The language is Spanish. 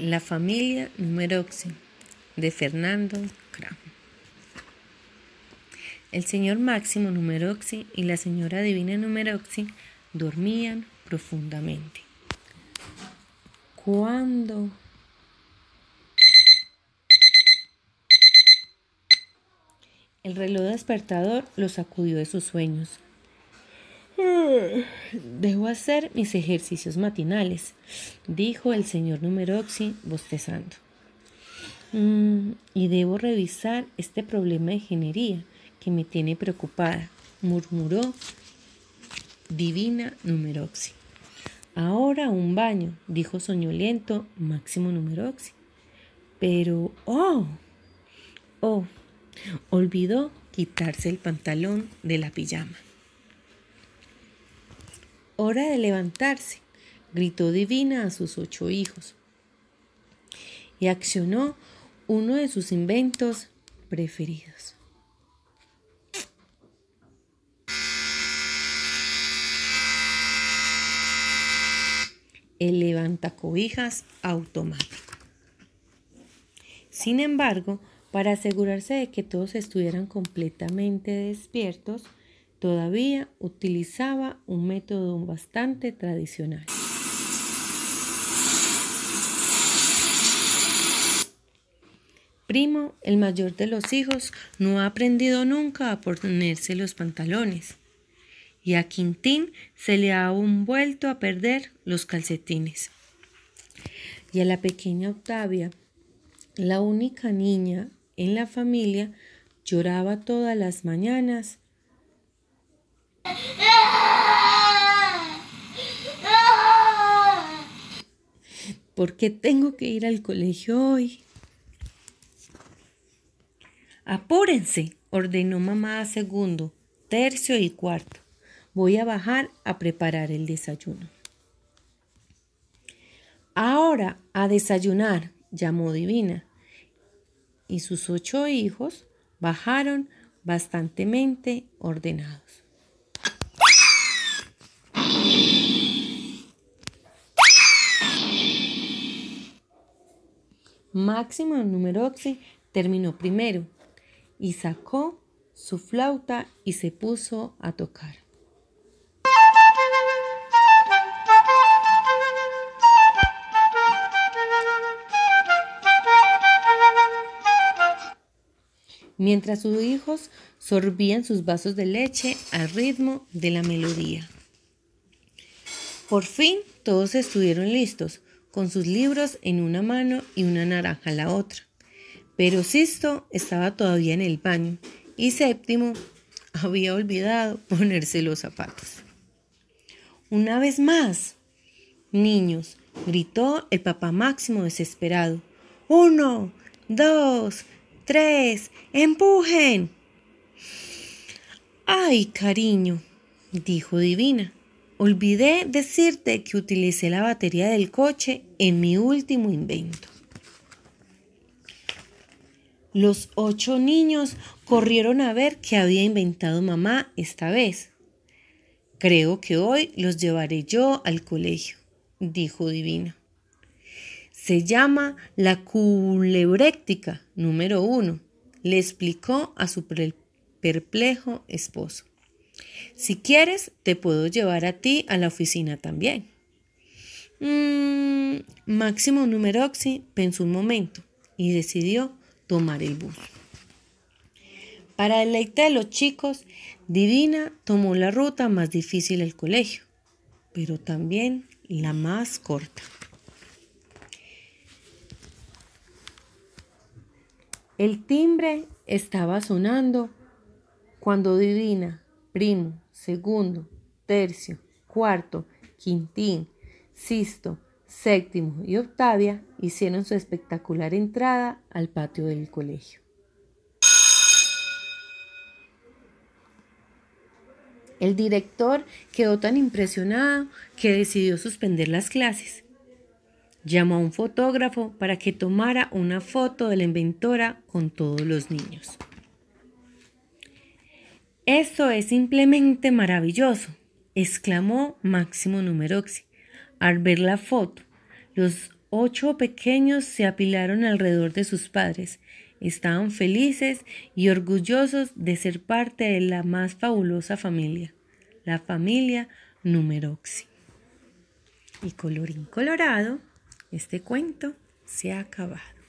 La familia número de Fernando Cram. El señor Máximo Numeroxi y la señora Divina Numeroxi dormían profundamente. Cuando el reloj despertador los sacudió de sus sueños. Debo hacer mis ejercicios matinales, dijo el señor Numeroxi bostezando. Mm, y debo revisar este problema de ingeniería que me tiene preocupada, murmuró Divina Numeroxi. Ahora un baño, dijo soñoliento Máximo Numeroxi. Pero, oh, oh, olvidó quitarse el pantalón de la pijama hora de levantarse, gritó Divina a sus ocho hijos. Y accionó uno de sus inventos preferidos. El levantacobijas automático. Sin embargo, para asegurarse de que todos estuvieran completamente despiertos, todavía utilizaba un método bastante tradicional. Primo, el mayor de los hijos, no ha aprendido nunca a ponerse los pantalones y a Quintín se le ha vuelto a perder los calcetines. Y a la pequeña Octavia, la única niña en la familia, lloraba todas las mañanas ¿Por qué tengo que ir al colegio hoy? Apúrense, ordenó mamá a segundo, tercio y cuarto. Voy a bajar a preparar el desayuno. Ahora a desayunar, llamó Divina. Y sus ocho hijos bajaron bastantemente ordenados. Máximo número 11 terminó primero y sacó su flauta y se puso a tocar. mientras sus hijos sorbían sus vasos de leche al ritmo de la melodía. Por fin todos estuvieron listos con sus libros en una mano y una naranja en la otra. Pero Sisto estaba todavía en el baño y Séptimo había olvidado ponerse los zapatos. Una vez más, niños, gritó el papá Máximo desesperado. Uno, dos, tres, empujen. Ay, cariño, dijo Divina, Olvidé decirte que utilicé la batería del coche en mi último invento. Los ocho niños corrieron a ver qué había inventado mamá esta vez. Creo que hoy los llevaré yo al colegio, dijo Divina. Se llama la culebréctica número uno, le explicó a su perplejo esposo. Si quieres, te puedo llevar a ti a la oficina también. Mm, máximo Numeroxi pensó un momento y decidió tomar el bus. Para leite de los chicos, Divina tomó la ruta más difícil del colegio, pero también la más corta. El timbre estaba sonando cuando Divina primo, segundo, tercio, cuarto, quintín, sexto, séptimo y octavia hicieron su espectacular entrada al patio del colegio. El director quedó tan impresionado que decidió suspender las clases. Llamó a un fotógrafo para que tomara una foto de la inventora con todos los niños. Esto es simplemente maravilloso, exclamó Máximo Numeroxi al ver la foto. Los ocho pequeños se apilaron alrededor de sus padres. Estaban felices y orgullosos de ser parte de la más fabulosa familia, la familia Numeroxi. Y colorín colorado, este cuento se ha acabado.